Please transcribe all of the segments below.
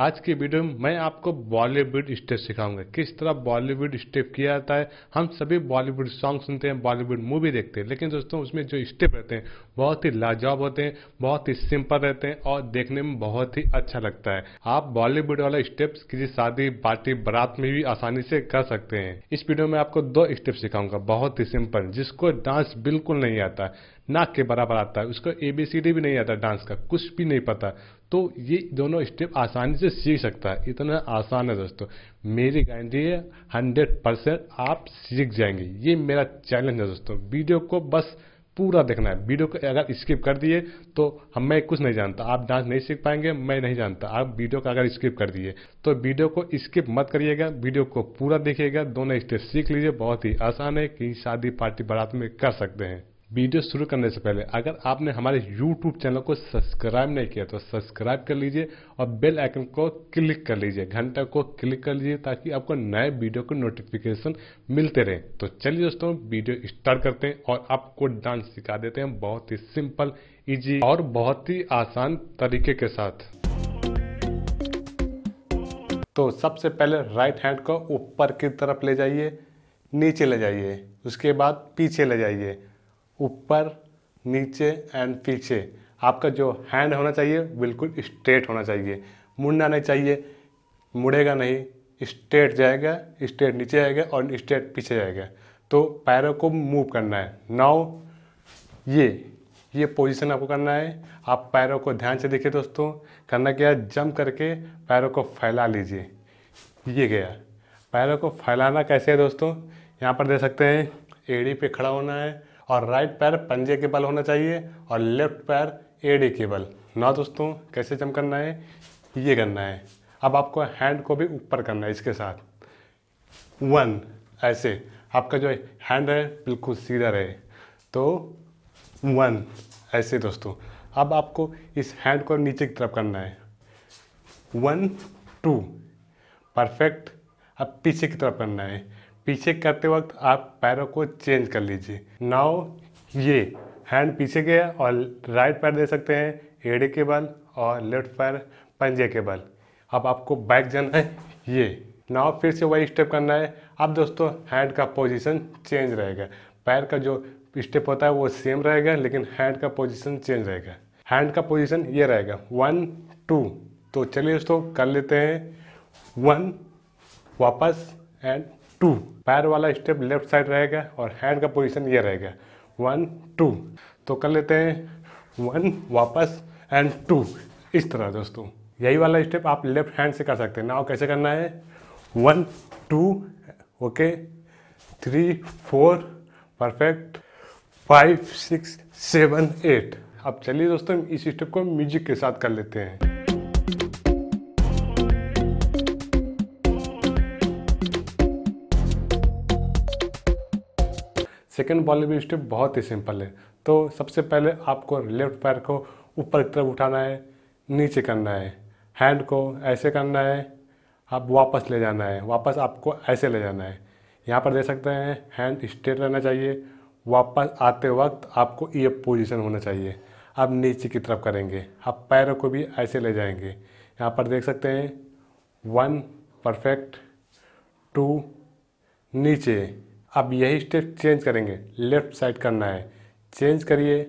आज की वीडियो में मैं आपको बॉलीवुड स्टेप सिखाऊंगा किस तरह बॉलीवुड स्टेप किया जाता है हम सभी बॉलीवुड सॉन्ग सुनते हैं बॉलीवुड मूवी देखते हैं लेकिन दोस्तों उसमें जो स्टेप रहते हैं बहुत ही लाजवाब होते हैं बहुत ही सिंपल रहते हैं और देखने में बहुत ही अच्छा लगता है आप बॉलीवुड वाला स्टेप किसी शादी पार्टी बारात में भी आसानी से कर सकते हैं इस वीडियो में आपको दो स्टेप सिखाऊंगा बहुत ही सिंपल जिसको डांस बिल्कुल नहीं आता नाक के बराबर आता है उसको एबीसीडी भी नहीं आता डांस का कुछ भी नहीं पता तो ये दोनों स्टेप आसानी से सीख सकता है इतना आसान है दोस्तों मेरी गारंटी है हंड्रेड परसेंट आप सीख जाएंगे ये मेरा चैलेंज है दोस्तों वीडियो को बस पूरा देखना है वीडियो को अगर स्किप कर दिए तो हम मैं कुछ नहीं जानता आप डांस नहीं सीख पाएंगे मैं नहीं जानता आप वीडियो का अगर स्किप कर दिए तो वीडियो को स्किप मत करिएगा वीडियो को पूरा देखिएगा दोनों स्टेप सीख लीजिए बहुत ही आसान है कि शादी पार्टी बारात में कर सकते हैं वीडियो शुरू करने से पहले अगर आपने हमारे YouTube चैनल को सब्सक्राइब नहीं किया तो सब्सक्राइब कर लीजिए और बेल आइकन को क्लिक कर लीजिए घंटा को क्लिक कर लीजिए ताकि आपको नए वीडियो के नोटिफिकेशन मिलते रहे तो चलिए दोस्तों वीडियो स्टार्ट करते हैं और आपको डांस सिखा देते हैं बहुत ही सिंपल इजी और बहुत ही आसान तरीके के साथ तो सबसे पहले राइट हैंड को ऊपर की तरफ ले जाइए नीचे ले जाइए उसके बाद पीछे ले जाइए ऊपर नीचे एंड पीछे आपका जो हैंड होना चाहिए बिल्कुल स्ट्रेट होना चाहिए मुड़ना नहीं चाहिए मुड़ेगा नहीं स्ट्रेट जाएगा स्ट्रेट नीचे जाएगा और स्ट्रेट पीछे जाएगा तो पैरों को मूव करना है नाउ ये ये पोजीशन आपको करना है आप पैरों को ध्यान से देखिए दोस्तों करना क्या है जम करके पैरों को फैला लीजिए ये गया पैरों को फैलाना कैसे है दोस्तों यहाँ पर दे सकते हैं एड़ी पे खड़ा होना है और राइट पैर पंजे के बल होना चाहिए और लेफ्ट पैर एडी के बल ना दोस्तों कैसे जम करना है ये करना है अब आपको हैंड को भी ऊपर करना है इसके साथ वन ऐसे आपका जो हैंड है बिल्कुल सीधा रहे तो वन ऐसे दोस्तों अब आपको इस हैंड को नीचे की तरफ करना है वन टू परफेक्ट अब पीछे की तरफ करना है पीछे करते वक्त आप पैरों को चेंज कर लीजिए नाव ये हैंड पीछे गया और राइट पैर दे सकते हैं एड़े के बल और लेफ्ट पैर पंजे के बल अब आपको बैक जाना है ये नाव फिर से वही स्टेप करना है अब दोस्तों हैंड का पोजीशन चेंज रहेगा पैर का जो स्टेप होता है वो सेम रहेगा लेकिन हैंड का पोजीशन चेंज रहेगा हैंड का पोजीशन ये रहेगा वन टू तो चलिए दोस्तों कर लेते हैं वन वापस एंड टू पैर वाला स्टेप लेफ्ट साइड रहेगा और हैंड का पोजिशन ये रहेगा वन टू तो कर लेते हैं वन वापस एंड टू इस तरह दोस्तों यही वाला स्टेप आप लेफ्ट हैंड से कर सकते हैं नाव कैसे करना है one two okay three four perfect five six seven eight अब चलिए दोस्तों इस स्टेप को म्यूजिक के साथ कर लेते हैं सेकेंड भी स्टेप बहुत ही सिंपल है तो सबसे पहले आपको लेफ्ट पैर को ऊपर की तरफ उठाना है नीचे करना है हैंड को ऐसे करना है आप वापस ले जाना है वापस आपको ऐसे ले जाना है यहाँ पर देख सकते हैं हैंड स्ट्रेट रहना चाहिए वापस आते वक्त आपको ये पोजीशन होना चाहिए आप नीचे की तरफ करेंगे आप पैरों को भी ऐसे ले जाएंगे यहाँ पर देख सकते हैं वन परफेक्ट टू नीचे अब यही स्टेप चेंज करेंगे लेफ्ट साइड करना है चेंज करिए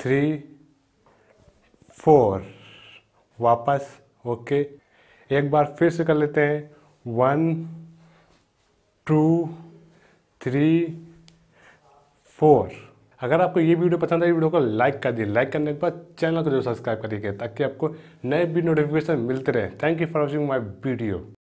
थ्री फोर वापस ओके एक बार फिर से कर लेते हैं वन टू थ्री फोर अगर आपको ये वीडियो पसंद आई वीडियो को लाइक कर दिए लाइक करने के बाद चैनल को जरूर सब्सक्राइब करिएगा ताकि आपको नए वीडियो नोटिफिकेशन मिलते रहे thank you for watching my video